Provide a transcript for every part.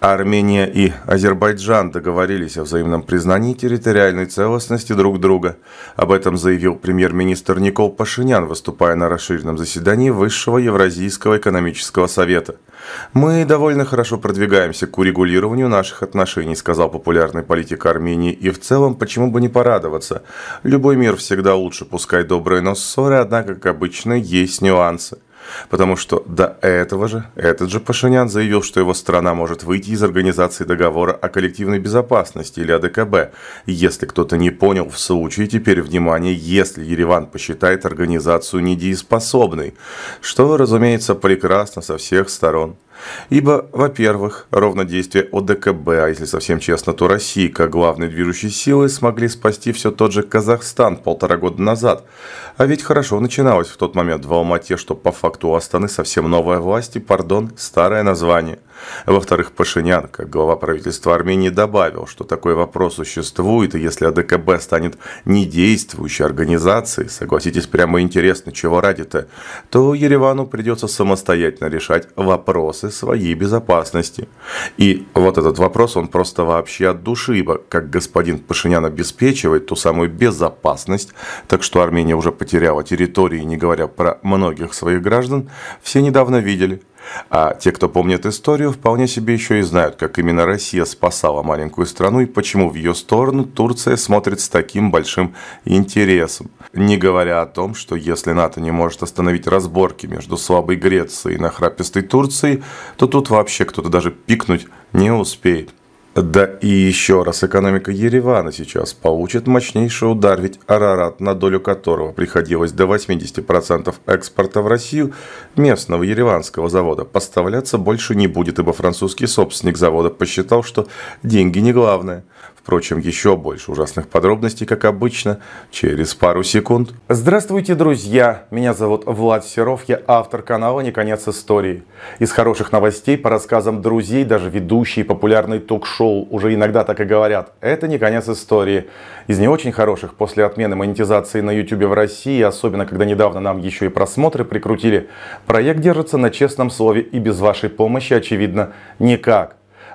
Армения и Азербайджан договорились о взаимном признании территориальной целостности друг друга. Об этом заявил премьер-министр Никол Пашинян, выступая на расширенном заседании Высшего Евразийского экономического совета. «Мы довольно хорошо продвигаемся к урегулированию наших отношений», сказал популярный политик Армении, и в целом почему бы не порадоваться. Любой мир всегда лучше, пускай добрые, но ссоры, однако, как обычно, есть нюансы. Потому что до этого же этот же Пашинян заявил, что его страна может выйти из организации договора о коллективной безопасности или АДКБ. Если кто-то не понял, в случае теперь внимание, если Ереван посчитает организацию недееспособной. Что, разумеется, прекрасно со всех сторон. Ибо, во-первых, ровно действия ОДКБ, а если совсем честно, то России, как главной движущей силы, смогли спасти все тот же Казахстан полтора года назад. А ведь хорошо начиналось в тот момент в Алмате, что по факту у Астаны совсем новая власть и, пардон, старое название. Во-вторых, Пашинян, как глава правительства Армении, добавил, что такой вопрос существует, и если АДКБ станет недействующей организацией, согласитесь, прямо интересно, чего ради-то, то Еревану придется самостоятельно решать вопросы своей безопасности. И вот этот вопрос, он просто вообще от души, ибо как господин Пашинян обеспечивает ту самую безопасность, так что Армения уже потеряла территории, не говоря про многих своих граждан, все недавно видели – а те, кто помнит историю, вполне себе еще и знают, как именно Россия спасала маленькую страну и почему в ее сторону Турция смотрит с таким большим интересом. Не говоря о том, что если НАТО не может остановить разборки между слабой Грецией и нахрапистой Турцией, то тут вообще кто-то даже пикнуть не успеет. Да и еще раз, экономика Еревана сейчас получит мощнейший удар, ведь Арарат, на долю которого приходилось до 80% экспорта в Россию, местного ереванского завода поставляться больше не будет, ибо французский собственник завода посчитал, что деньги не главное. Впрочем, еще больше ужасных подробностей, как обычно, через пару секунд. Здравствуйте, друзья! Меня зовут Влад Серов, я автор канала «Неконец истории». Из хороших новостей, по рассказам друзей, даже ведущие популярный ток-шоу ушел, уже иногда так и говорят, это не конец истории. Из не очень хороших после отмены монетизации на YouTube в России, особенно когда недавно нам еще и просмотры прикрутили, проект держится на честном слове и без вашей помощи, очевидно, никак.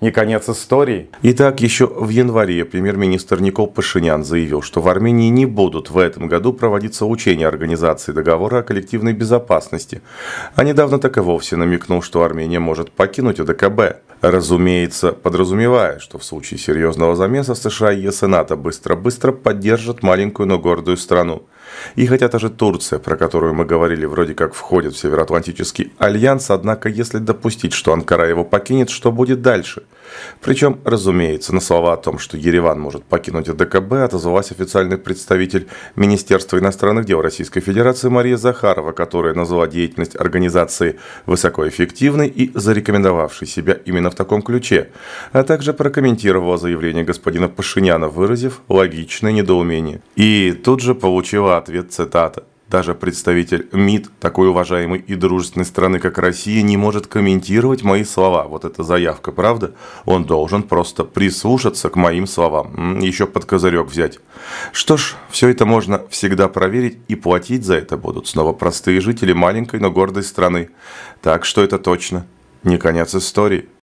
не конец истории. Итак, еще в январе премьер-министр Никол Пашинян заявил, что в Армении не будут в этом году проводиться учения Организации договора о коллективной безопасности. А недавно так и вовсе намекнул, что Армения может покинуть ОДКБ разумеется, подразумевая, что в случае серьезного замеса США и Сената быстро-быстро поддержат маленькую, но гордую страну. И хотя та же Турция, про которую мы говорили, вроде как входит в Североатлантический альянс, однако если допустить, что Анкара его покинет, что будет дальше? Причем, разумеется, на слова о том, что Ереван может покинуть ДКБ, отозвалась официальный представитель Министерства иностранных дел Российской Федерации Мария Захарова, которая назвала деятельность организации высокоэффективной и зарекомендовавшей себя именно в таком ключе, а также прокомментировала заявление господина Пашиняна, выразив логичное недоумение. И тут же получила ответ цитата. Даже представитель МИД такой уважаемой и дружественной страны, как Россия, не может комментировать мои слова. Вот эта заявка, правда? Он должен просто прислушаться к моим словам. Еще под козырек взять. Что ж, все это можно всегда проверить и платить за это будут снова простые жители маленькой, но гордой страны. Так что это точно не конец истории.